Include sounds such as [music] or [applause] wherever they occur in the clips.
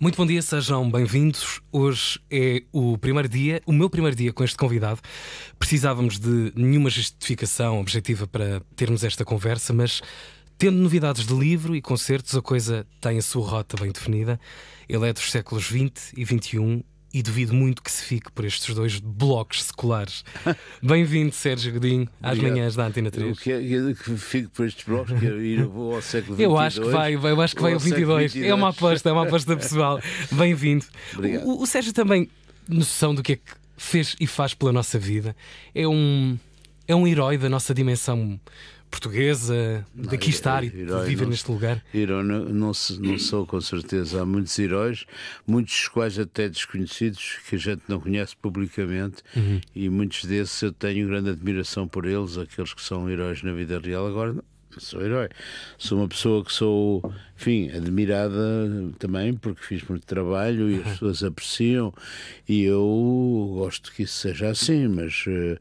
Muito bom dia, sejam bem-vindos. Hoje é o primeiro dia, o meu primeiro dia com este convidado. Precisávamos de nenhuma justificação objetiva para termos esta conversa, mas tendo novidades de livro e concertos, a coisa tem a sua rota bem definida. Ele é dos séculos 20 e 21 e duvido muito que se fique por estes dois blocos seculares. [laughs] Bem-vindo, Sérgio Godinho, às Obrigado. manhãs da Antena 3. Eu, quero, eu que fico por estes blocos, quero é ir ao século XXI. Eu acho que vai, eu acho que vai ao 22. 22. É uma aposta, é uma aposta pessoal. [laughs] Bem-vindo. O, o Sérgio também, noção do que é que fez e faz pela nossa vida, é um, é um herói da nossa dimensão portuguesa, não, daqui estar e de viver não, neste lugar? Herói não, não, não sou, com certeza. Há muitos heróis, muitos dos quais até desconhecidos, que a gente não conhece publicamente, uhum. e muitos desses eu tenho grande admiração por eles, aqueles que são heróis na vida real. Agora, sou herói. Sou uma pessoa que sou, enfim, admirada também, porque fiz muito trabalho e as uhum. pessoas apreciam, e eu gosto que isso seja assim, mas eh,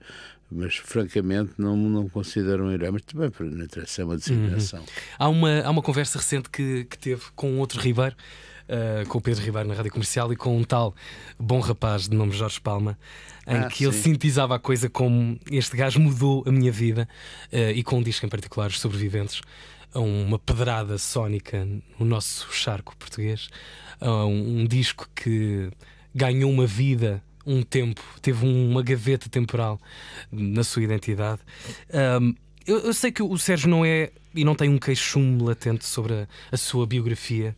mas francamente não, não considero um herói, mas também não interessa, é uma designação. Uhum. Há, uma, há uma conversa recente que, que teve com outro Ribeiro, uh, com o Pedro Ribeiro na rádio comercial e com um tal bom rapaz de nome Jorge Palma, em ah, que sim. ele sintetizava a coisa como este gajo mudou a minha vida uh, e com um disco em particular, Os Sobreviventes. A uma pedrada sónica no nosso charco português, a um, um disco que ganhou uma vida um tempo, teve uma gaveta temporal na sua identidade. Um, eu, eu, sei que o Sérgio não é e não tem um queixume latente sobre a, a sua biografia,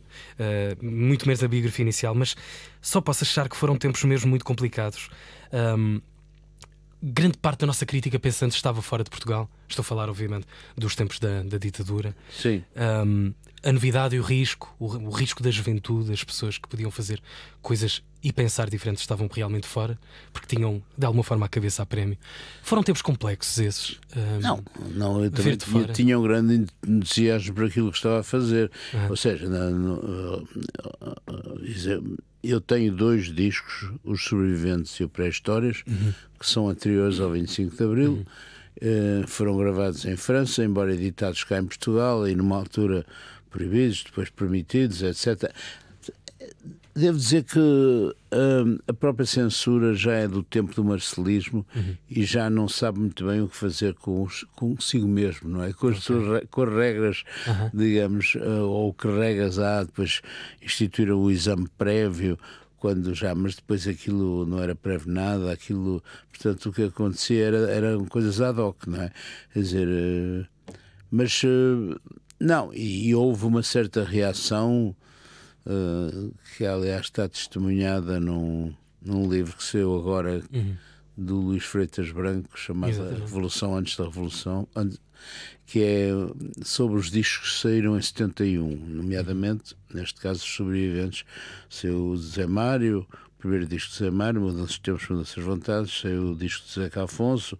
uh, muito menos a biografia inicial, mas só posso achar que foram tempos mesmo muito complicados. Um, grande parte da nossa crítica pensante estava fora de Portugal. Estou a falar, obviamente, dos tempos da, da ditadura. Sim. Um, a novidade e o risco, o, o, risco da juventude, as pessoas que podiam fazer coisas e pensar diferente estavam realmente fora, porque tinham de alguma forma a cabeça a prémio. Foram tempos complexos esses. Um, não, não, eu também tinha, tinha, um grande entusiasmo para aquilo que estava a fazer. Ou seja, eh, eh, é, eu tenho dois discos, Os Sobreviventes e o Pré-Histórias, uhum. que são anteriores ao 25 de Abril. Uhum. Eh, foram gravados em França, embora editados cá em Portugal, e numa altura proibidos, depois permitidos, etc Devo dizer que hum, a própria censura já é do tempo do marcelismo uhum. e já não sabe muito bem o que fazer com os, consigo mesmo, não é? Com as, okay. suas, com as regras, uhum. digamos, eh, ou que regras há, depois instituíram o exame prévio, quando já, mas depois aquilo não era prévio nada, aquilo, portanto, o que acontecia era, eram coisas ad hoc, não é? Quer dizer, eh, mas eh, não, e, houve uma certa reação ah, que aliás está testemunhada num, num livro que saiu agora uhum. do Luís Freitas Branco, chamado Exatamente. Revolução Antes da Revolução, que é sobre os discos que saíram em 71, nomeadamente, neste caso, os sobreviventes, saiu o Zé Mário, o primeiro disco de Zé Mário, Mudanças de Tempos, Mudanças de Vontades, saiu o disco de Zeca Afonso,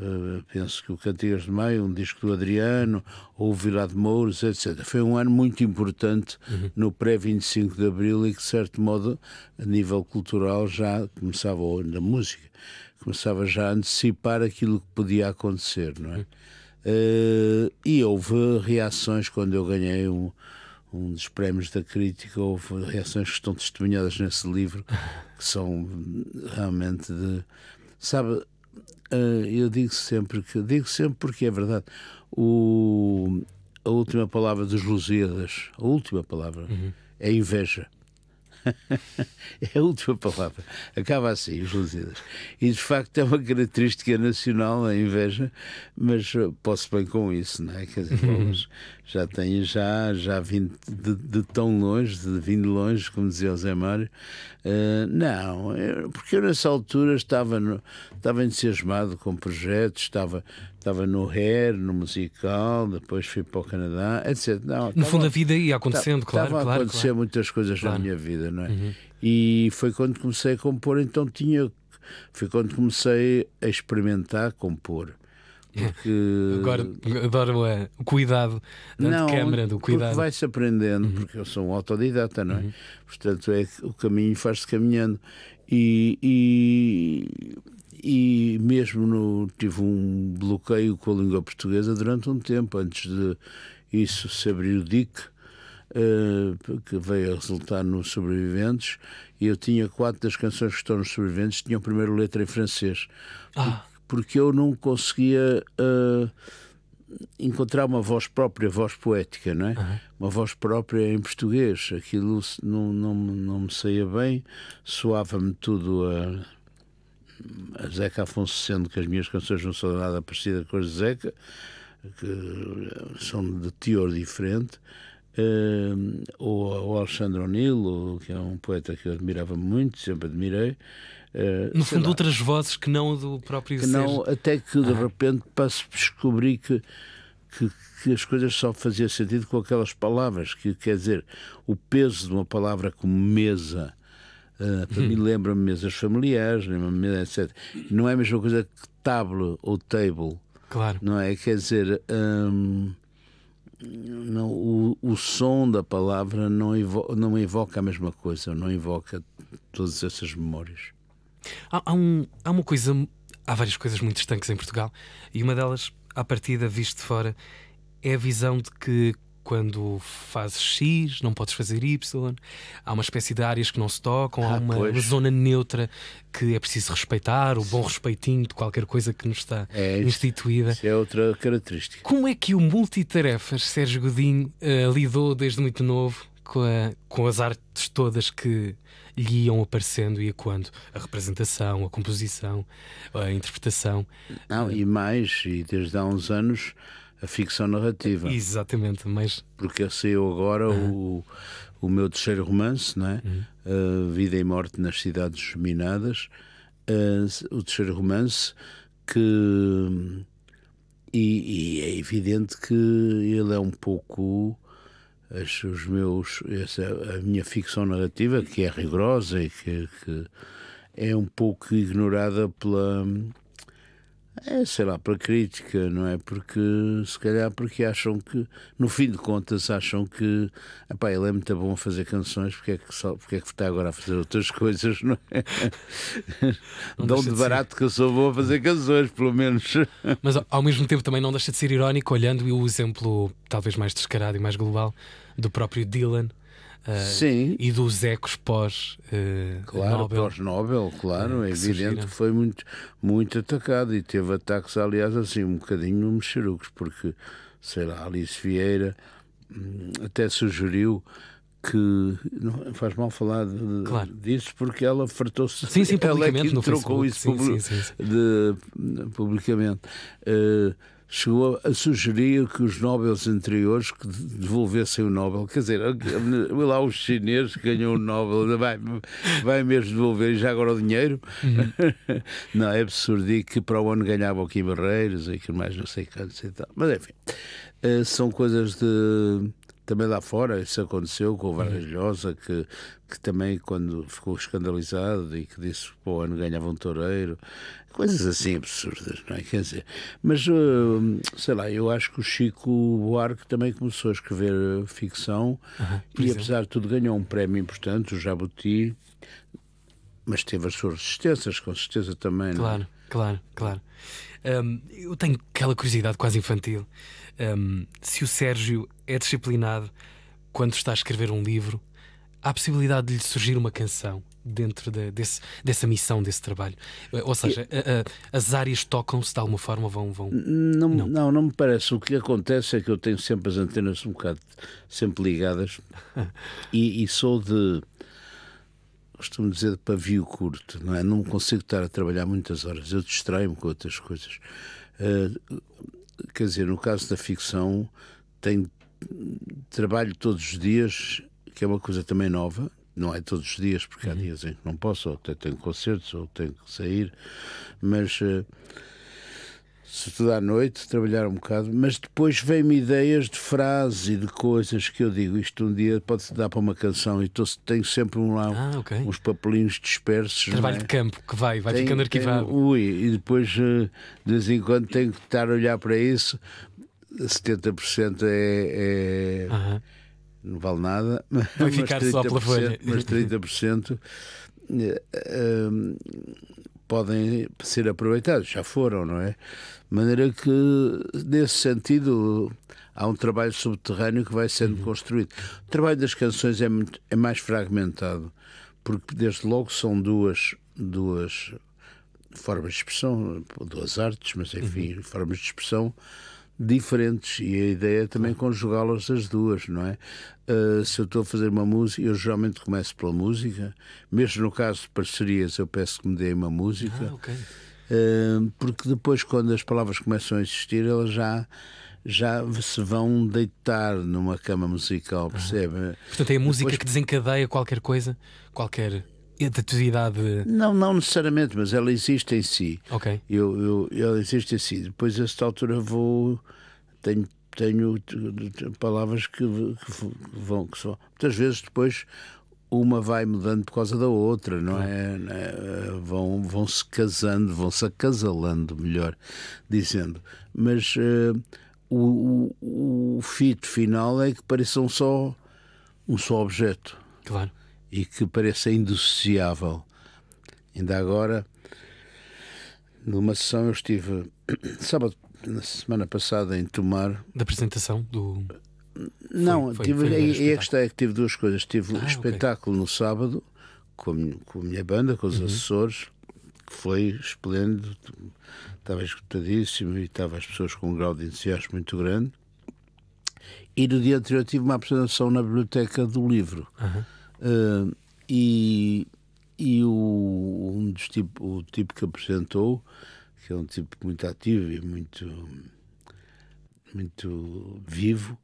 eh, penso que o Cantigas de Maio, um disco do Adriano, ou o Vila de Mouros, etc. Foi um ano muito importante uhum. no pré-25 de Abril e que, de certo modo, a nível cultural, já começava, ou na música, começava já a antecipar aquilo que podia acontecer, não é? Uhum. Uh, e houve reações quando eu ganhei um, um dos prémios da crítica, houve reações que estão testemunhadas nesse livro, que são realmente de. Sabe, ah, eu digo sempre que digo sempre porque é verdade. O, a última palavra dos Lusíadas, a última palavra uhum. é inveja. [laughs] é a última palavra. Acaba assim, os luzidas. E de facto é uma característica nacional a inveja, mas eh, posso bem com isso, não é? Quer dizer, [laughs] já tenho, já, já vim de, de, tão longe, de, vindo longe, como dizia o Zé Mário. Uh, não, eu, porque eu nessa altura estava, no, estava entusiasmado com projetos, estava, Estava no Hair, no musical, depois fui para o Canadá, etc. Não, no tava, fundo, a vida ia acontecendo, claro. claro, a acontecer claro. muitas coisas claro. na minha vida, não é? Uhum. E foi quando comecei a compor, então tinha. Foi quando comecei a experimentar compor. É. Porque... Agora adoro é o cuidado da câmara, do cuidado. vai-se aprendendo, uhum. porque eu sou um autodidata, não é? Uhum. Portanto, é, o caminho faz-se caminhando. E, e, e mesmo no, tive um bloqueio com a língua portuguesa durante um tempo, antes de isso se abrir o dique, eh, que veio a resultar nos Sobreviventes, e eu tinha quatro das canções que estão nos Sobreviventes, tinham primeiro letra em francês, ah. porque eu não conseguia uh, encontrar uma voz própria, voz poética, não é? Uhum. Uma voz própria em português, aquilo não, não, não me saía bem, soava-me tudo a a Zeca Afonso, sendo que as minhas canções não são nada parecidas com as de Zeca, que são de teor diferente, uh, eh, ou o Alexandre O'Neill, que é um poeta que eu admirava muito, sempre admirei. Uh, no fundo, lá, outras vozes que não do próprio que não, Até que de ah. repente passo a descobrir que, que, que, as coisas só faziam sentido com aquelas palavras, que quer dizer, o peso de uma palavra como mesa ah, para hum. mim lembra-me mesas familiares, lembra-me, etc. Não é a mesma coisa que table ou table. Claro. Não é? Quer dizer, hum, não, o, o som da palavra não, evo, não evoca a mesma coisa, não evoca todas essas memórias. Há, há, um, há uma coisa, há várias coisas muito estanques em Portugal e uma delas, à partida, visto de fora, é a visão de que quando fazes X, não podes fazer Y, há uma espécie de áreas que não se tocam, ah, há uma, uma, zona neutra que é preciso respeitar, o bom respeitinho de qualquer coisa que nos está é, instituída. Isso é outra característica. Como é que o multitarefas Sérgio Godinho uh, lidou desde muito novo com, a, com, as artes todas que lhe iam aparecendo e a quando? A representação, a composição, a interpretação. Não, e mais, e desde há uns anos a ficção narrativa. Exatamente, mas. Porque saiu agora uhum. o, o meu terceiro romance, não é? Uhum. Uh, Vida e Morte nas Cidades Minadas. Uh, o terceiro romance que. E, e, é evidente que ele é um pouco. As, os meus, essa, a minha ficção narrativa, que é rigorosa e que, que é um pouco ignorada pela é, sei lá, para crítica, não é? Porque, se calhar, porque acham que, no fim de contas, acham que, pá, ele é muito bom a fazer canções, porque é que, só, porque é que está agora a fazer outras [laughs] coisas, não é? Não Dão de barato de que eu sou bom a fazer canções, pelo menos. [laughs] Mas, ao mesmo tempo, também não deixa de ser irónico, olhando o exemplo, talvez mais descarado e mais global, do próprio Dylan, eh, sim e dos ecos pós-Nobel. Uh, claro, pós-Nobel, claro, eh, é evidente que foi muito, muito atacado e teve ataques, aliás, assim, um bocadinho mexerucos, porque, sei lá, Alice Vieira hum, até sugeriu que não faz mal falar de, claro. disso porque ela fartou-se sim, sim, [laughs] ela é que trocou Facebook, isso sim, publicamente uh, chegou a sugerir que os Nobels anteriores que devolvessem o Nobel. Quer dizer, lá os chineses que ganham o Nobel, [laughs] vai, vai mesmo devolver já agora o dinheiro? Uhum. [laughs] não, é absurdo. E que para o ano ganhava aqui Barreiros e que mais não sei quantos e tal. Mas enfim, eh, são coisas de também lá fora, isso aconteceu com o uhum. Vargas Llosa, que, que também quando ficou escandalizado e que disse que o ano ganhava um toureiro, coisas assim absurdas, não é? Quer dizer, mas eh, sei lá, eu acho que o Chico Buarque também começou a escrever eh, ficção uhum, e apesar de tudo ganhou um prémio importante, o Jabuti, mas teve as suas resistências, com certeza também. Claro, não? É? claro, claro. Hum, eu tenho aquela curiosidade quase infantil um, se o Sérgio é disciplinado quando está a escrever um livro, há a possibilidade de lhe surgir uma canção dentro de, desse, dessa missão, desse trabalho? Eh, ou seja, a, a, eh, eh, as áreas tocam-se de alguma forma, vão. vão... Não, não, não. não, me parece. O que acontece é que eu tenho sempre as antenas um bocado sempre ligadas [laughs] e, e, sou de. Costumo dizer de pavio curto, não é? Não consigo estar a trabalhar muitas horas, eu distraio-me com outras coisas quer dizer, no caso da ficção, tem trabalho todos os dias, que é uma coisa também nova, não é todos os dias, porque há uhum. dias em que não posso, ou tenho concertos, ou tenho que sair, mas. Uh, sobretudo à noite, trabalhar um bocado, mas depois vem-me ideias de frases e de coisas que eu digo, isto um dia pode se dar para uma canção, e tô, tenho sempre um lá, ah, okay. uns papelinhos dispersos. Trabalho é? de campo que vai, vai tenho, ficando arquivado. Tenho, ui, e depois eh, de vez em quando tenho que estar a olhar para isso, 70% é... é uh -huh. Não vale nada, [laughs] vai mas ficar só pela folha. mas 30% podem ser aproveitados, já foram, não é? De maneira que, nesse sentido, há um trabalho subterrâneo que vai sendo uhum. construído. O trabalho das canções é, muito, é mais fragmentado, porque, desde logo, são duas, duas formas de expressão, duas artes, mas enfim, uhum. formas de expressão diferentes e a ideia é também conjugá-las as duas, não é? Uh, se eu estou a fazer uma música, eu geralmente começo pela música, mesmo no caso de parcerias, eu peço que me deem uma música, ah, okay. uh, porque depois, quando as palavras começam a existir, elas já já se vão deitar numa cama musical, percebe? Ah. Portanto, é a música depois... que desencadeia qualquer coisa, qualquer identidade. Não, não necessariamente, mas ela existe em si. Ok. Eu, eu, ela existe em si. Depois, a esta altura, vou. Tenho, tenho palavras que, que vão. Que só, muitas vezes, depois, uma vai mudando por causa da outra, não é? Né, vão, vão se casando, vão se acasalando, melhor dizendo. Mas eh, o, o, o fito final é que pareçam só um só objeto. Claro e que pareça indissociável. Ainda agora, numa sessão eu estive [coughs] sábado, na semana passada, em Tomar. Da apresentação do. Não, foi, tive, foi é, é que está, é que tive duas coisas. Tive ah, um espetáculo okay. no sábado com a, minha, com a minha banda, com os uhum. assessores, que foi esplêndido, estava escutadíssimo e estava as pessoas com um grau de entusiasmo muito grande. E no dia anterior tive uma apresentação na Biblioteca do Livro. Uhum Uh, e e o, um dos tipo, o tipo que apresentou, que é um tipo muito ativo e muito, muito vivo,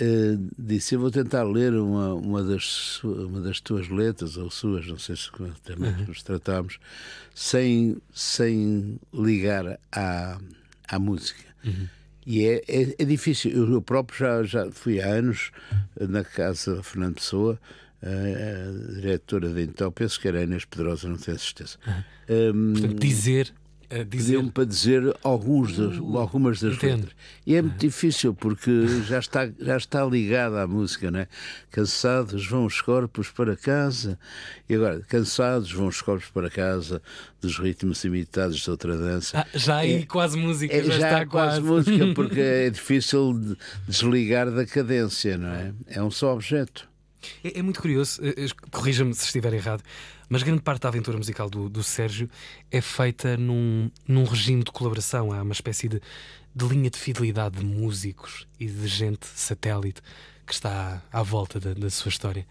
uh, disse: Eu vou tentar ler uma, uma, das, uma das tuas letras, ou suas, não sei se também uhum. nos tratámos, sem, sem ligar à, à música. Uhum. E é, é, é, difícil. Eu, próprio já, já fui há anos na casa Fernando Pessoa a, diretora de então, penso que era Inês Pedrosa, não tenho certeza. Uhum. Um, Portanto, dizer. Eh, dizer... Deu-me para dizer alguns das, algumas das Entendo. letras. E é muito uhum. difícil porque já está, já está ligada à música, né? Cansados vão os corpos para casa. E agora, cansados vão os corpos para casa dos ritmos imitados de outra dança. Ah, já aí é, quase música, é, já, já está quase. quase música porque [laughs] é difícil desligar da cadência, não é? É um só objeto. É, é muito curioso, eh, eh, corrija-me se estiver errado, mas grande parte da aventura musical do, do Sérgio é feita num, num regime de colaboração. Há uma espécie de, de linha de fidelidade de músicos e de gente satélite que está à volta da, da sua história.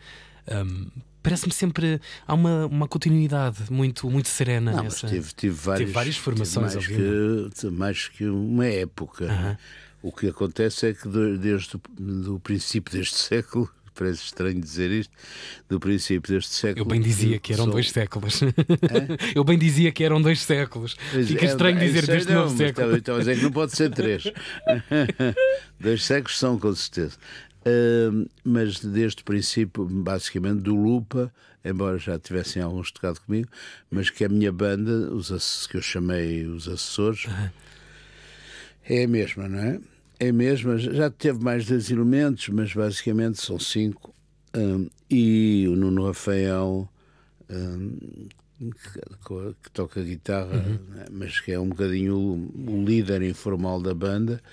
Um, Parece-me sempre há uma, uma continuidade muito, muito serena. Não, nessa... tive, tive, várias, tive várias formações tive mais, que, mais que uma época. Uh -huh. O que acontece é que desde o princípio deste [laughs] século parece estranho dizer isto, do princípio deste século. Eu bem dizia que eram só... dois séculos. É? [laughs] Eu bem dizia que eram dois séculos. Mas Fica é, estranho é, dizer é deste não, novo século. Então, então é que não pode ser três. [laughs] dois séculos são, com certeza. Uh, mas desde o princípio, basicamente, do Lupa, embora já tivessem alguns tocado comigo, mas que a minha banda, os que eu chamei os assessores, é a mesma, não é? É mesmo, já teve mais de elementos, mas basicamente são cinco. Um, e o Nuno Rafael, um, que, que, toca guitarra, uhum. Né, mas que é um bocadinho o, o líder informal da banda.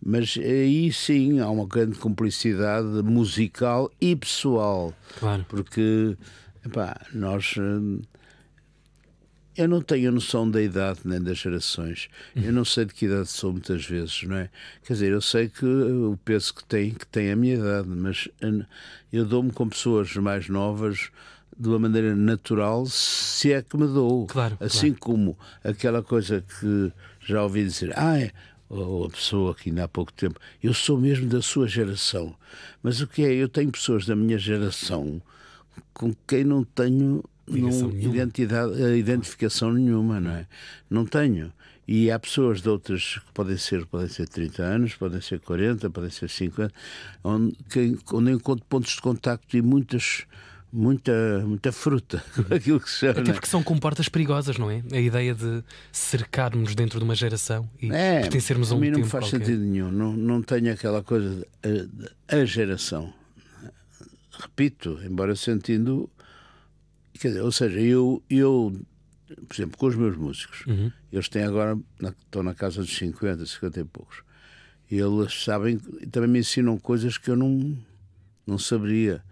Mas aí sim há uma grande cumplicidade musical e pessoal. Claro. Porque epá, nós eu não tenho noção da idade nem das gerações. Eu não sei de que idade sou muitas vezes, não é? Quer dizer, eu sei que eh, o peso que tem, que tem a minha idade, mas eu dou-me com pessoas mais novas de uma maneira natural, se é que me dou. Claro, assim claro. como aquela coisa que já ouvi dizer, ah, é, ou a pessoa que ainda há pouco tempo, eu sou mesmo da sua geração. Mas o que é? Eu tenho pessoas da minha geração com quem não tenho não, identidade, eh, identificação nenhuma, não é? Não tenho. E há pessoas de outras que podem ser, podem ser 30 anos, podem ser 40, podem ser 50, onde, que, onde encontro pontos de contacto e muitas muita, muita fruta, [laughs] aquilo que se chama. Até é? porque são comportas perigosas, não é? A ideia de cercarmos dentro de uma geração e é, pertencermos a um tempo A mim não faz qualquer. sentido nenhum. Não, não tenho aquela coisa de a, eh, a geração. Repito, embora sentindo Dizer, ou seja, eu, eu, por exemplo, com os meus músicos, uhum. eles têm agora, na, estão na casa dos 50, 50 e poucos, eles sabem, também me ensinam coisas que eu não, não saberia.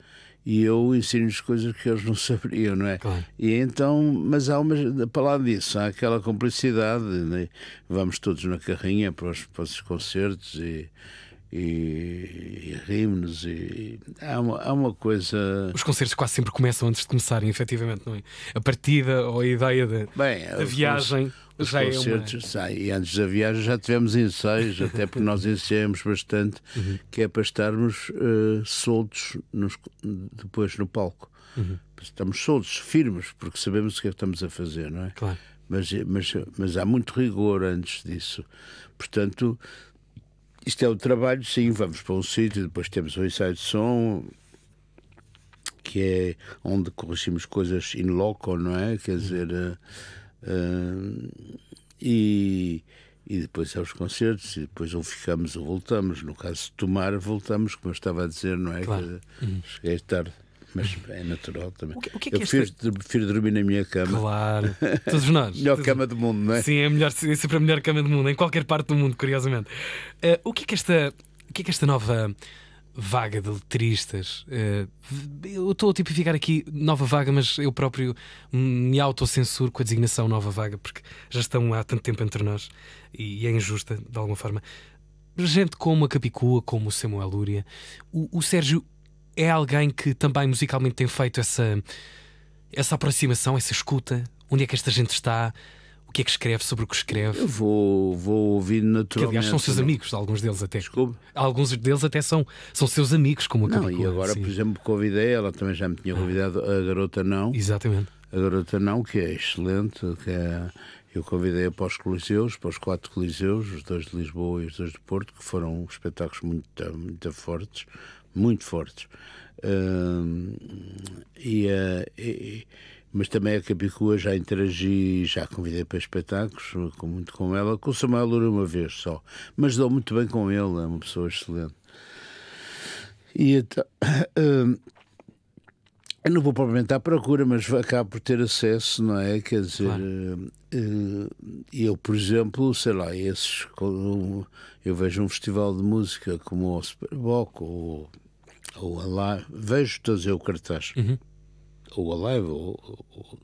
E eu ensino-lhes coisas que eles não [laughs] saberiam, não é? Claro. E então, mas há uma, para lá disso, há aquela complicidade, né? vamos todos na carrinha para os, para os concertos e, e, e rimos e há uma, há uma, coisa. Os concertos quase sempre começam antes de começarem, efetivamente, não é? A partida ou a ideia de, Bem, da viagem. Os, já concertos, é uma... É, e antes da viagem já tivemos ensaios, até porque nós ensaiamos bastante, uhum. uhum. que é para estarmos uh, soltos nos, depois no palco. Uhum. Estamos soltos, firmes, porque sabemos o que é que estamos a fazer, não é? Claro. Mas, mas, mas há muito rigor antes disso. Portanto, isto é o trabalho, sim, vamos para um sítio, depois temos o ensaio de som, que é onde corrigimos coisas in loco, não é? Quer hum. dizer, uh, e, e depois os concertos, e depois ou ficamos ou voltamos. No caso de tomar, voltamos, como eu estava a dizer, não é? Claro. Que, hum. Cheguei tarde mas é natural também. O que, o que é que eu este... prefiro, dormir na minha cama. Claro, [laughs] todos nós. melhor cama do mundo, não é? Sim, é, melhor, é sempre a melhor cama do mundo, em qualquer parte do mundo, curiosamente. Uh, o, que é que esta, o que é que esta nova vaga de letristas. Eh, eu estou a tipificar aqui nova vaga, mas eu próprio me autocensuro com a designação nova vaga, porque já estão há tanto tempo entre nós e é injusta, de alguma forma. Gente como a Capicua, como o Samuel Lúria, o, o Sérgio é alguém que também musicalmente tem feito essa, essa aproximação, essa escuta? Onde é que esta gente está? O que é que escreve sobre o que escreve? Eu vou, vou ouvir naturalmente. Que, aliás, são seus amigos, alguns deles até. Desculpe. Alguns deles até são, são seus amigos, como a e agora, sim. por exemplo, convidei, ela também já me tinha ah. convidado, a garota Não. Exatamente. A garota Não, que é excelente, que é, eu convidei-a para os Coliseus, para os quatro Coliseus, os dois de Lisboa e os dois de Porto, que foram espetáculos muito, muito fortes muito fortes. Uh, e, uh, e, mas também a Capicua já interagi, já a convidei para espetáculos, com, muito com ela, com o Samuel Loura uma vez só, mas dou muito bem com ele, é uma pessoa excelente. E então, uh, [coughs] eu não vou provavelmente à procura, mas acabo por ter acesso, não é? Quer dizer, claro. Eh, eu, por exemplo, sei lá, esses, eu vejo um festival de música como o Superboc ou ou lá vejo todos eu o cartaz. Uhum. Ou Alive, ou, ou,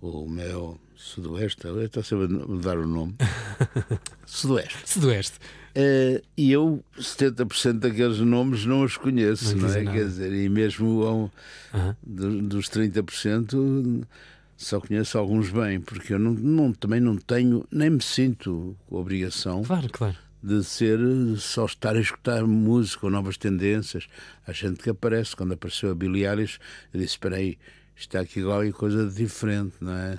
ou o meu Sudoeste, eu estou sempre a mudar o nome. [laughs] Sudoeste. Sudoeste. Eh, e eu, 70% daqueles nomes não os conheço, não, não é? Nada. Quer dizer, e mesmo ao, uhum. dos 30% só conheço alguns bem, porque eu não, não, também não tenho, nem me sinto com obrigação. Claro, claro de ser só estar a escutar música ou novas tendências. a gente que aparece. Quando apareceu a Billie Eilish, eu disse: espera aí, está é aqui e coisa de diferente, não é?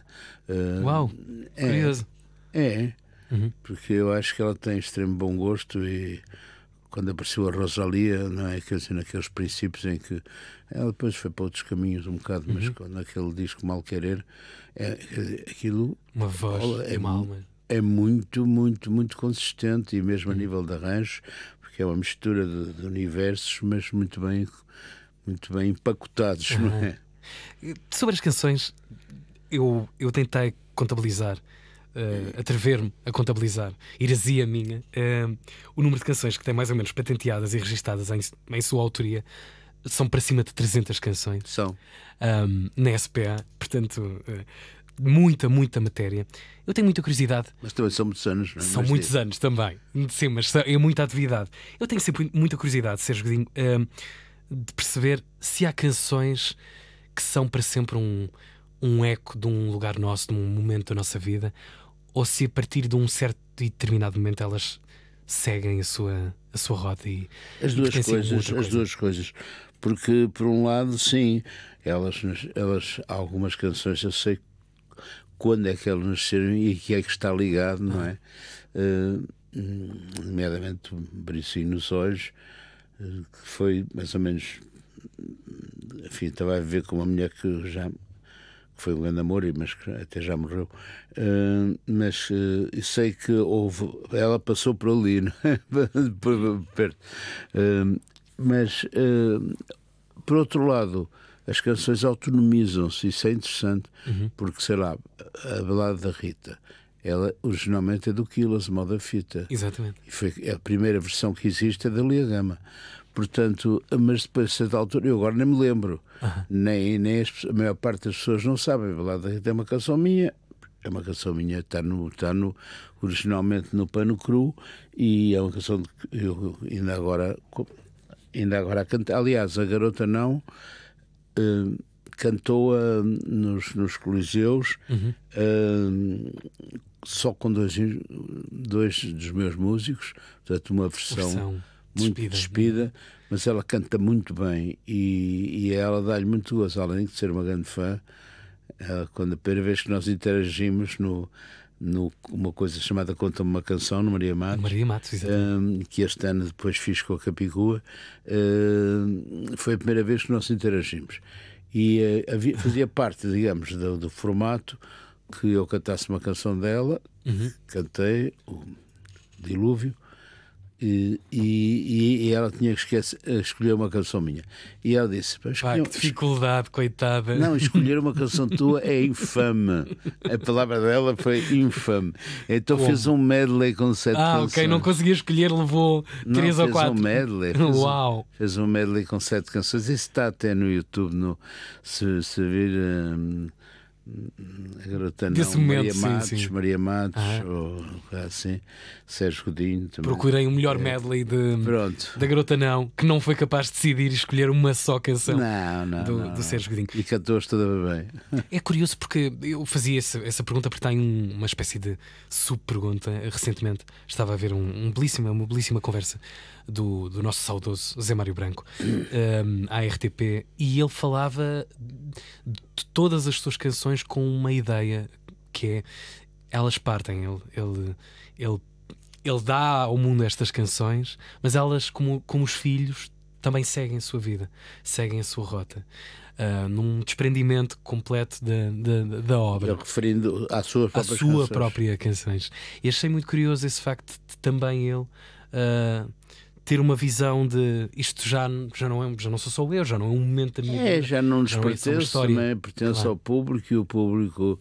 Uh, Uau! É, curioso. É, uhum. porque eu acho que ela tem extremo bom gosto e quando apareceu a Rosalia, não é? Quer dizer, naqueles princípios em que ela depois foi para outros caminhos um bocado, uhum. mas aquele disco Mal Querer, é, é aquilo. Uma voz, é uma alma é muito, muito, muito consistente e mesmo a nível de arranjo, porque é uma mistura de, de universos, mas muito bem, muito bem empacotados, uhum. não é? Sobre as canções, eu, eu tentei contabilizar, uh, atrever-me a contabilizar, heresia minha, uh, o número de canções que tem mais ou menos patenteadas e registadas em, em sua autoria são para cima de 300 canções. São. Um, na SPA, portanto, uh, muita, muita matéria. Eu tenho muita curiosidade. Mas também são muitos anos, não é? São mas muitos é. anos também. Sim, mas é muita atividade. Eu tenho sempre muita curiosidade, Sérgio Godinho, hum, de perceber se há canções que são para sempre um, um eco de um lugar nosso, de um momento da nossa vida, ou se a partir de um certo e determinado momento elas seguem a sua, a sua rota e as duas e coisas, coisa. as duas coisas. Porque por um lado, sim, elas elas algumas canções eu sei que quando é que eles nasceram e a que é que está ligado, não é? Uh, nomeadamente o nos olhos, eh, que foi mais ou menos. Enfim, estava a viver com uma mulher que já que foi um grande amor, mas que até já morreu. Uh, mas uh, sei que houve, ela passou por ali, não é? [laughs] por, perto. Uh, mas, por outro lado, as canções autonomizam-se, isso é interessante, uhum. porque, sei lá, a balada da Rita, ela originalmente é do Quilas, moda da fita. Exatamente. E foi a primeira versão que existe é da Lia Gama. Portanto, mas depois, a certa altura, eu agora nem me lembro, uhum. nem, nem as, a maior parte das pessoas não sabem. A balada da Rita é uma canção minha, é uma canção minha, está no, está no originalmente no pano cru e é uma canção que eu ainda agora ainda agora a canto. Aliás, a garota não, uh, eh, cantou-a eh, nos, nos coliseus uhum. uh, só com dois, dois dos meus músicos, portanto, uma versão, versão muito despida, despida mas ela canta muito bem e, e ela dá-lhe muito gozo, além de ser uma grande fã. quando a primeira vez que nós interagimos no numa coisa chamada Conta-me uma Canção, no Maria Matos. Maria Matos, que este ano depois fiz com a Capicua. Uh, foi a primeira vez que nós interagimos. E uh, havia, fazia parte, digamos, do, do, formato que eu cantasse uma canção dela, uhum. cantei o Dilúvio, e, e, e, ela tinha que esquecer, escolher uma canção minha. E ela disse: Pá, que dificuldade, coitada. Não, escolher uma canção tua é infame. A palavra dela foi infame. Então Como? fez um medley com sete ah, canções. Ah, ok, não conseguia escolher, levou não, três ou quatro. fez Um medley, fez Uau. um Fez um medley com sete canções. Isso está até no YouTube, no, se, se vir. Hum, Garota Desse momento, Maria, sim, Matos, sim. Maria Matos, ah. ou assim, Sérgio Godinho também. Procurei o um melhor é. medley de, Pronto. da Garota Não, que não foi capaz de decidir escolher uma só canção não, não, do, não. do Sérgio Godinho. E cantou se toda bem. É curioso porque eu fazia essa, essa pergunta porque tem uma espécie de sub-pergunta recentemente. Estava a ver um, um belíssima, uma belíssima conversa do, do nosso saudoso Zé Mário Branco um, ehm, à RTP e ele falava de todas as suas canções com uma ideia que é elas partem, ele, ele, ele, ele dá ao mundo estas canções, mas elas, como, como os filhos, também seguem a sua vida, seguem a sua rota. Uh, num desprendimento completo da, da, da obra. Eu referindo à sua própria, à sua canções. própria canções. E achei muito curioso esse facto de também ele uh, ter uma visão de isto já, já, não, é, já não sou só eu, já não é um momento da minha é, vida. Já não nos já é pertence, não é? pertence claro. ao público e o público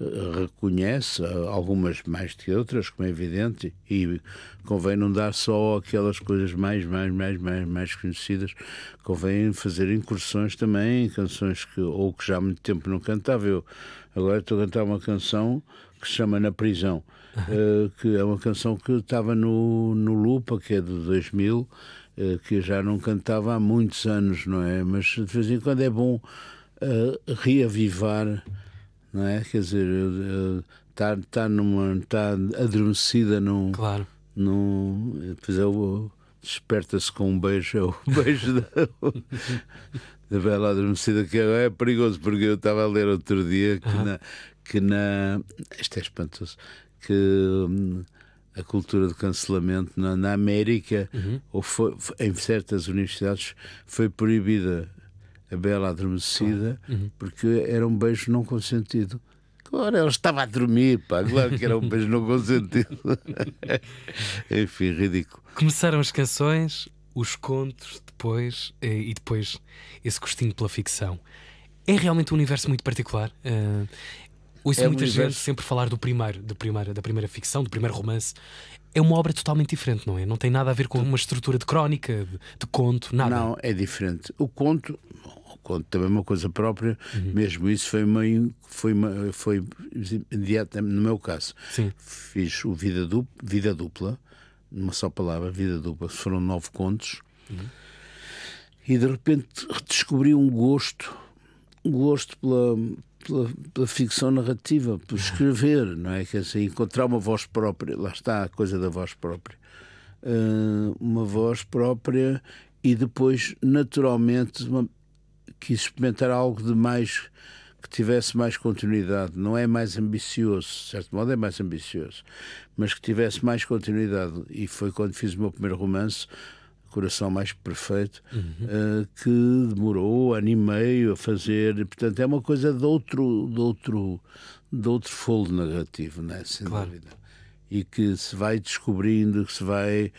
eh, reconhece, eh, algumas mais que outras, como é evidente, e convém não dar só aquelas coisas mais, mais, mais, mais, mais conhecidas, convém fazer incursões também em canções que, ou que já há muito tempo não cantava. Eu agora estou a cantar uma canção que se chama Na Prisão, uh, [laughs] que é uma canção que estava no, no Lupa, que é de 2000, uh, eh, que eu já não cantava há muitos anos, não é? Mas de vez em quando é bom eh, reavivar, não é? Quer dizer, estar tá, tá, tá adormecida num. Claro. Num, pois é, o, desperta-se com um beijo, é o [laughs] beijo da, da bela adormecida, que é, é perigoso, porque eu estava a ler outro dia que, na, que na. Isto é espantoso. Que hum, a cultura do cancelamento na, na América, uhum. ou foi, em certas universidades, foi proibida a bela adormecida, uhum. porque era um beijo não consentido. Agora ela estava a dormir, pá, claro que era um beijo não consentido. [laughs] Enfim, ridículo. Começaram as canções, os contos, depois, eh, e depois esse gostinho pela ficção. É realmente um universo muito particular. Uh, Ouço é muita gente sempre falar do primeiro, do primeiro, da primeira ficção, do primeiro romance. É uma obra totalmente diferente, não é? Não tem nada a ver com então- uma estrutura de crónica, de, de conto, nada. Não, é diferente. O conto, o conto também é uma coisa própria, uhum. mesmo isso foi meio. foi foi direto no meu caso. Sim. Fiz o Vida, du, Vida Dupla, numa só palavra, Vida Dupla, foram nove contos. Uhum. E de repente descobri um gosto, um gosto pela pela, pela, ficção narrativa, por escrever, não é? Quer dizer, encontrar uma voz própria, lá está a coisa da voz própria. Uh, uma voz própria e depois, naturalmente, uma, quis experimentar algo de mais que tivesse mais continuidade. Não é mais ambicioso, de certo modo é mais ambicioso, mas que tivesse mais continuidade. E foi quando fiz o meu primeiro romance Coração Mais Perfeito, uhum. uh, que demorou ano e meio a fazer. Portanto, é uma coisa de outro, de outro, de outro folho narrativo, né? sem claro. dúvida. E que se vai descobrindo, que se vai.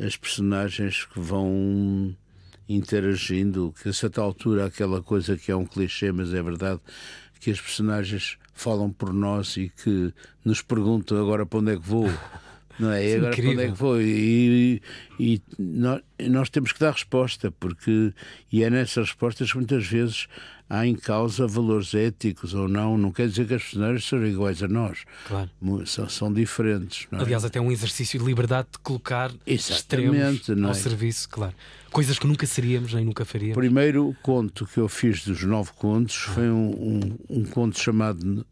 as personagens que vão interagindo, que a certa altura aquela coisa que é um clichê, mas é verdade, que as personagens falam por nós e que nos perguntam agora para onde é que vou. [laughs] Não é? é agora, incrível. quando é que foi? E, e, e nós, nós, temos que dar resposta, porque. E é nessas respostas que muitas vezes há em causa valores éticos ou não. Não quer dizer que as funcionárias sejam iguais a nós. Claro. São, são diferentes. É? Aliás, até um exercício de liberdade de colocar extremamente extremos ao é? serviço, claro. Coisas que nunca seríamos nem nunca faríamos. Primeiro conto que eu fiz dos nove contos foi um, um, um, conto chamado.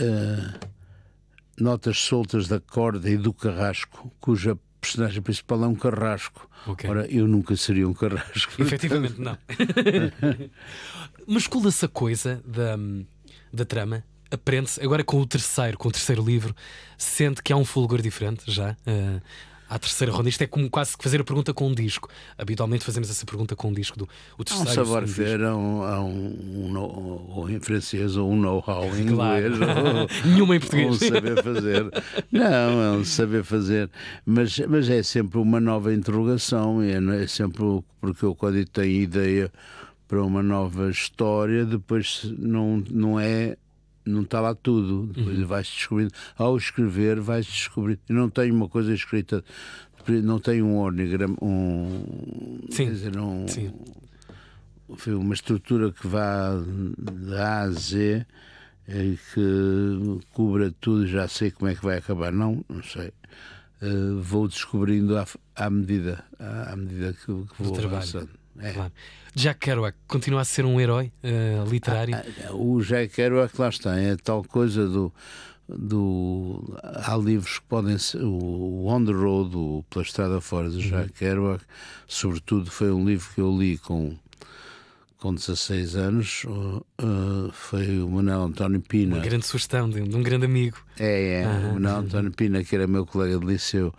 Uh, notas soltas da corda e do carrasco, cuja personagem principal é um carrasco. Okay. Ora, eu nunca seria um carrasco. Efetivamente não. Mas [laughs] cola-se a coisa da, da trama? Aprende-se, agora com o terceiro, com o terceiro livro, sente que há um fulgor diferente já? Uh, à terceira ronda. Isto é como quase que fazer a pergunta com um disco. Habitualmente fazemos essa pergunta com um disco do o terceiro. um saber ver, um, um, um, ou em francês, ou um know-how em [laughs] claro. inglês. Ou, [laughs] Nenhuma em português. um saber fazer. Não, é um saber fazer. Mas, mas é sempre uma nova interrogação, é, é sempre porque o código tem ideia para uma nova história, depois não, não é não está lá tudo. Depois uhum. vais descobrindo. Ao escrever, vais descobrindo. Eu não tenho uma coisa escrita, não tenho um ornigrama, um. Sim. Quer dizer, um, Sim. uma estrutura que vá de A a Z eh, que cubra tudo, já sei como é que vai acabar. Não, não sei. Uh, vou descobrindo à, à medida, à, à medida que, que vou avançando. É. Claro. Jack Kerouac continua a ser um herói uh, literário? Ah, ah, o Jack Kerouac, lá está, é tal coisa do. do há livros que podem ser. O On the Road, o Pela Estrada Fora de Jack uhum. Kerouac, sobretudo, foi um livro que eu li com. Com 16 anos, uh, foi o Manuel António Pina. Uma grande sugestão de, de um grande amigo. É, é. o Manuel António Pina, que era meu colega de liceu,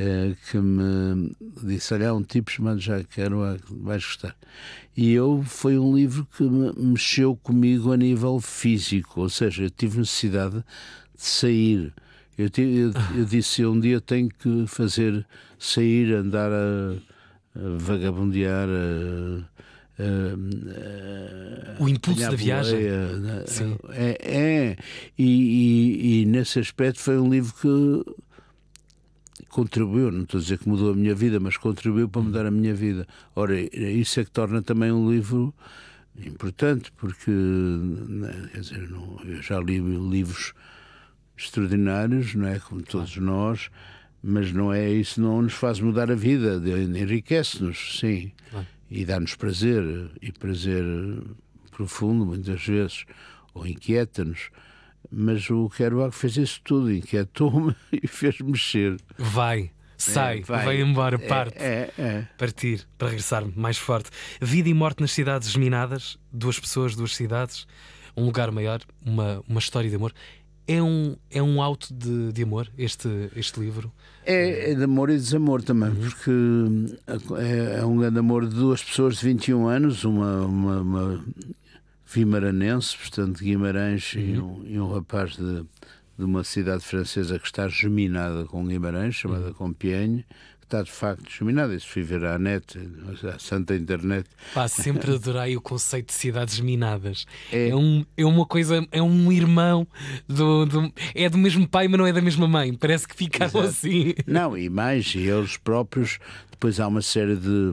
eh, que me disse: Olha, há é um tipo chamado Jacques Kerouac, é vais gostar. E eu, foi um livro que me mexeu comigo a nível físico, ou seja, eu tive necessidade de sair. Eu, eu, eu disse: um dia tenho que fazer sair, andar a, a vagabundear. A, o impulso da viagem. Né, Sim. é, é. E, e, e, nesse aspecto foi um livro que contribuiu, não estou a dizer que mudou a minha vida, mas contribuiu para mudar a minha vida. Ora, isso é que torna também um livro importante, porque, né, quer dizer, não, eu já li livros extraordinários, não é? Como todos nós, mas não é isso, não nos faz mudar a vida, enriquece-nos, sim, ah. e dá-nos prazer, e prazer profundo, muitas vezes, ou inquieta-nos. Mas o Kerouac fez isso tudo, inquietou-me [laughs] e fez mexer. Vai, é, sai, é, vai. vai, embora, é, parte. É, é, Partir, para regressar mais forte. Vida e morte nas cidades minadas, duas pessoas, duas cidades, um lugar maior, uma, uma história de amor. É um, é um auto de, de amor, este, este livro? É, é de amor e desamor também, uhum. porque hum, é, é, um grande amor de duas pessoas de 21 anos, uma, uma, uma vimaranense, portanto Guimarães, uhum. e, um, e, um, rapaz de, de, uma cidade francesa que está geminada com Guimarães, chamada uhum. Compiègne, está de facto disseminada. Isso fui ver à net, à santa internet. Pá, sempre adorei o conceito de cidades minadas. É, é, um, é uma coisa, é um irmão, do, do, é do mesmo pai, mas não é da mesma mãe. Parece que ficaram Exato. assim. Não, e mais, e eles próprios, depois há uma série de,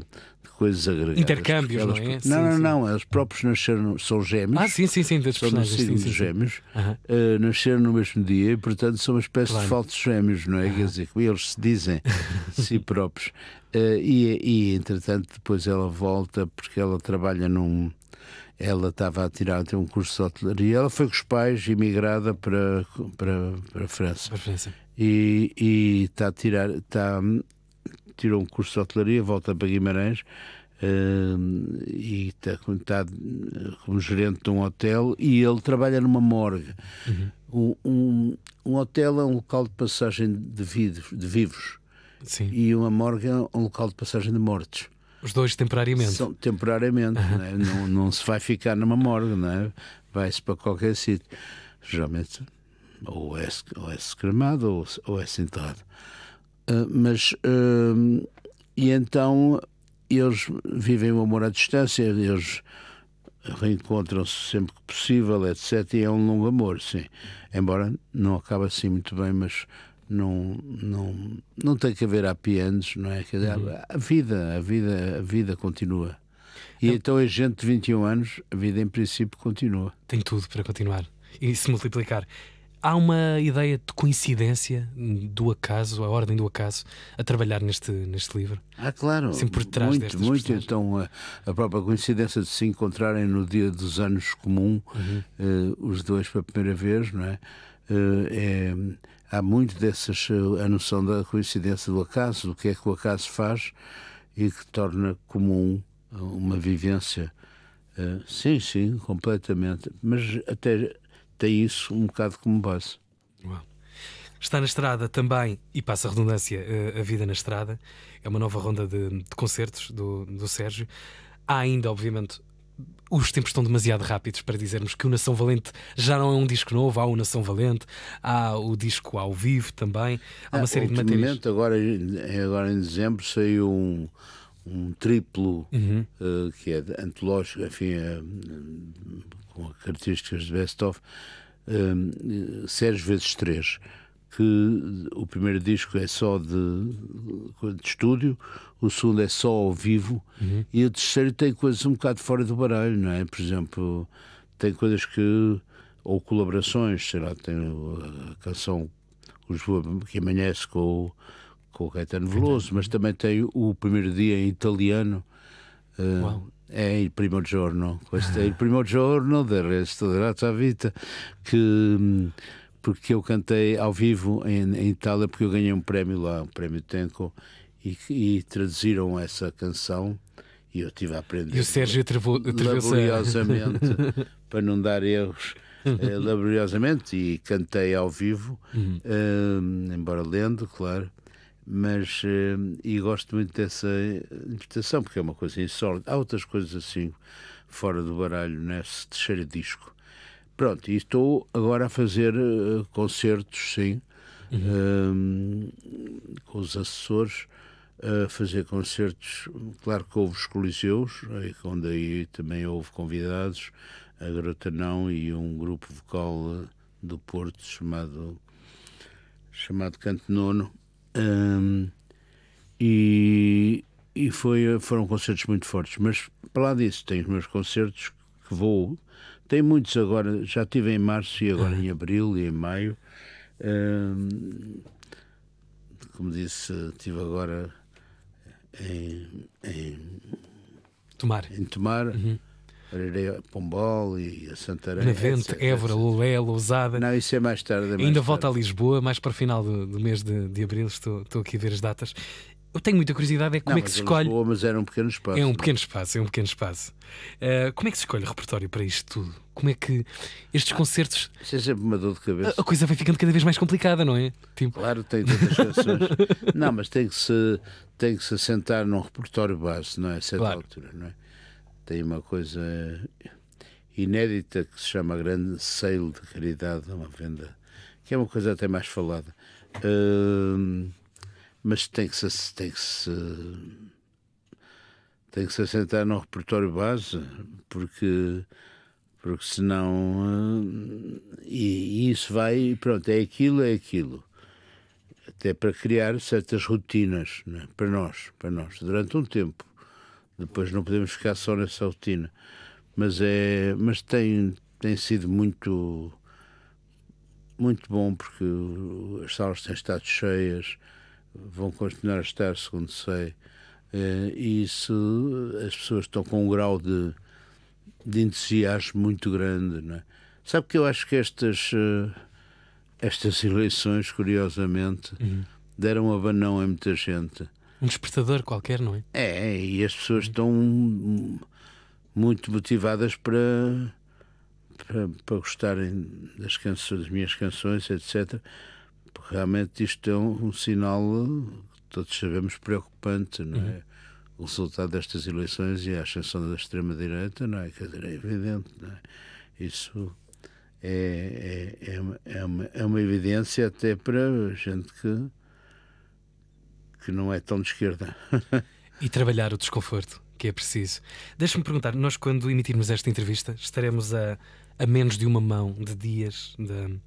coisas agregadas. Intercâmbios, elas, não é? Sim, não, não, não, eles próprios nasceram, são gêmeos. Ah, sim, sim, sim, das são personagens. São sim, gêmeos, uhum. uh, nasceram no mesmo dia e, portanto, são uma espécie claro. de falsos gêmeos, não é? Uhum. Quer dizer, eles se dizem si [laughs] próprios. Uh, e, e, entretanto, depois ela volta porque ela trabalha num ela estava a tirar um curso de hotelaria. Ela foi com os pais, imigrada para, para, para a França. Para a França. E, e está a tirar, está tirou um curso de hotelaria, volta para Guimarães uh, e está, está como gerente de um hotel e ele trabalha numa morgue. Uhum. Um, um, hotel é um local de passagem de, vidos, de vivos Sim. e uma morgue é um local de passagem de mortos. Os dois temporariamente. São temporariamente, uhum. né? não, não se vai ficar numa morgue, não é? vai-se para qualquer sítio. Geralmente ou é, ou é cremado ou, ou é enterrado. Eh, mas. Uh, e então eles vivem o amor à distância, eles reencontram-se sempre que possível, etc. E é um longo amor, sim. Embora não acabe assim muito bem, mas não não não tem que haver happy não é? Quer dizer, uhum. a vida, a vida, a vida continua. E então a gente de 21 anos, a vida em princípio continua. Tem tudo para continuar e se multiplicar há uma ideia de coincidência do acaso, a ordem do acaso, a trabalhar neste, neste livro? Ah, claro. Sim, por trás muito, destas muito. Então, a, a, própria coincidência de se encontrarem no dia dos anos comum, uhum. uh, os dois pela primeira vez, não é? Uh, é há muito dessas eh, a noção da coincidência do acaso, do que é que o acaso faz e que torna comum uma vivência. Uh, sim, sim, completamente. Mas até tem isso um bocado como base. Uau. Está na estrada também, e passa a redundância, eh, A Vida na Estrada, é uma nova ronda de, de concertos do, do Sérgio. Há ainda, obviamente, os tempos estão demasiado rápidos para dizermos que o Nação Valente já não é um disco novo. Há o Nação Valente, há o disco ao vivo também, há uma ah, série de matérias. Agora, agora em dezembro saiu um, um triplo uhum. uh, que é antológico, enfim, é, com características de best-of, um, séries vezes três que o primeiro disco é só de, de estúdio, o segundo é só ao vivo uhum. e o terceiro tem coisas um bocado fora do baralho, não é? Por exemplo, tem coisas que. ou colaborações, sei lá, tem a canção Os que amanhece com, com o Caetano Veloso, mas também tem o primeiro dia em italiano. Uh, è é il primo giorno, questo è il primo giorno del resto della tua vita que, porque eu cantei ao vivo em, Itália porque eu ganhei um prémio lá, um prémio Tenco e, e traduziram essa canção e eu tive a aprender e o Sérgio laboriosamente [laughs] para não dar erros eh, laboriosamente e cantei ao vivo uhum. um, eh, embora lendo, claro mas eh, e gosto muito dessa interpretação porque é uma coisa insólita. Há outras coisas assim fora do baralho nesse né, terceiro disco. Pronto, e estou agora a fazer eh, concertos, sim, uhum. Eh, com os assessores, a fazer concertos. Claro que houve os coliseus, onde aí também houve convidados, a Garota Não e um grupo vocal do Porto chamado, chamado Canto Nono um, e e foi, foram concertos muito fortes. Mas para lá disso, tenho os meus concertos que vou. Tem muitos agora, já tive em março e agora em abril e em maio. Um, como disse, tive agora em. em Tomar. Em Tomar. Uhum. Areia, Pombal e a Santarém. Benavente, Évora, Lulé, Lousada. Não, isso é mais tarde. É mais Ainda volta a Lisboa, mais para o final do, do mês de, de abril, estou, estou aqui a ver as datas. Eu tenho muita curiosidade é como não, é que se escolhe. Lisboa, mas era um pequeno espaço. É um é? pequeno espaço, é um pequeno espaço. Uh, como é que se escolhe o repertório para isto tudo? Como é que estes ah, concertos. Isso é sempre uma dor de cabeça. A, coisa vai ficando cada vez mais complicada, não é? Tipo... Claro, tem tantas [laughs] canções. não, mas tem que, se, tem que se assentar num repertório base, não é? A certa claro. altura, não é? tem uma coisa inédita que se chama Grande Sale de Caridade, uma venda, que é uma coisa até mais falada. Uh, mas tem que se. Tem que se tem que se assentar num repertório base, porque, porque senão. Uh, e, e, isso vai, pronto, é aquilo, é aquilo. Até para criar certas rotinas é? para nós, para nós, durante um tempo. Depois não podemos ficar só nessa rotina. Mas, é, mas tem, tem sido muito, muito bom porque as salas têm estado cheias, vão continuar a estar, segundo sei. Eh, e isso, as pessoas estão com um grau de, de entusiasmo muito grande. Não é? Sabe que eu acho que estas, eh, estas eleições, curiosamente, uhum. deram abanão a muita gente. Um despertador qualquer, não é? É, e as pessoas estão muito motivadas para, para, para gostarem das, canções, das minhas canções, etc. Porque realmente isto é um, sinal, todos sabemos, preocupante, não é? uhum. é? O resultado destas eleições e a ascensão da extrema-direita, não é? Quer dizer, é evidente, não é? Isso é, é, é, é, uma, é uma evidência até para gente que que não é tão de esquerda. [laughs] e trabalhar o desconforto, que é preciso. Deixa-me perguntar: nós, quando emitirmos esta entrevista, estaremos a, a menos de uma mão de dias de,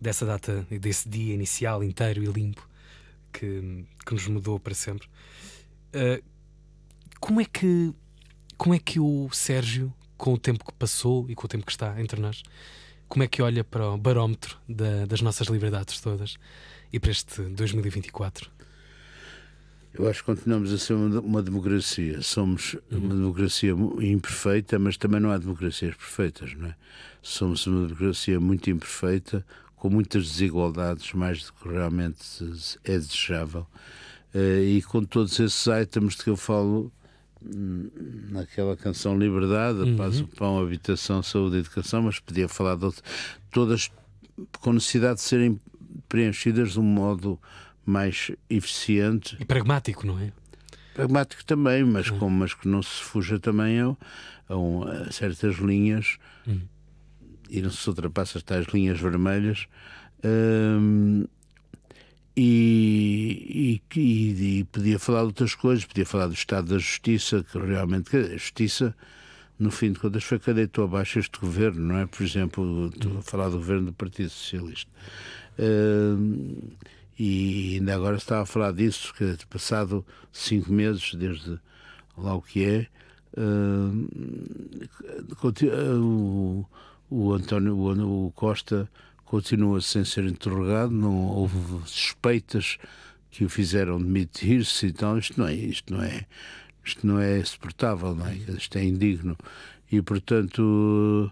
dessa data, desse dia inicial, inteiro e limpo, que, que nos mudou para sempre. Uh, como é que como é que o Sérgio, com o tempo que passou e com o tempo que está entre nós, como é que olha para o barómetro da, das nossas liberdades todas e para este 2024? Eu acho que continuamos a ser uma, democracia. Somos uma uhum. democracia imperfeita, mas também não há democracias perfeitas, não é? Somos uma democracia muito imperfeita, com muitas desigualdades, mais do que realmente é desejável. Eh, e com todos esses itens de que eu falo hum, naquela canção Liberdade, uhum. paz, o pão, habitação, saúde, educação, mas podia falar de outro, todas com necessidade de serem preenchidas de um modo mais eficiente. E pragmático, não é? Pragmático também, mas, com, mas que não se fuja também a, a, um, a certas linhas hum. e não se ultrapassa as tais linhas vermelhas. Hum, e, e, e, e, podia falar de outras coisas, podia falar do Estado da Justiça, que realmente a Justiça, no fim de contas, foi que deitou abaixo este governo, não é? Por exemplo, estou a falar do governo do Partido Socialista. Uh, e ainda agora estava a falar disso, que é passado cinco meses, desde lá o que é, uh, o, António o, o Costa continua sem ser interrogado, não houve suspeitas que o fizeram demitir-se e tal. Isto não é, isto não é, isto não é suportável, não é? Isto é indigno. E, portanto,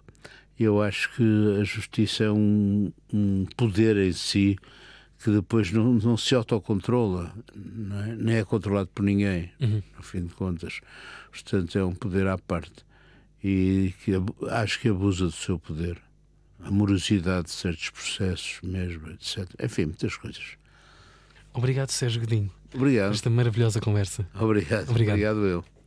eu acho que a justiça é um, um poder em si que depois não, não se autocontrola, não é? nem é controlado por ninguém, uhum. no fim de contas. Portanto, é um poder à parte. E que acho que abusa do seu poder. A morosidade de certos processos mesmo, etc. Enfim, muitas coisas. Obrigado, Sérgio Godinho. Obrigado. Esta maravilhosa conversa. Obrigado. Obrigado, Obrigado eu.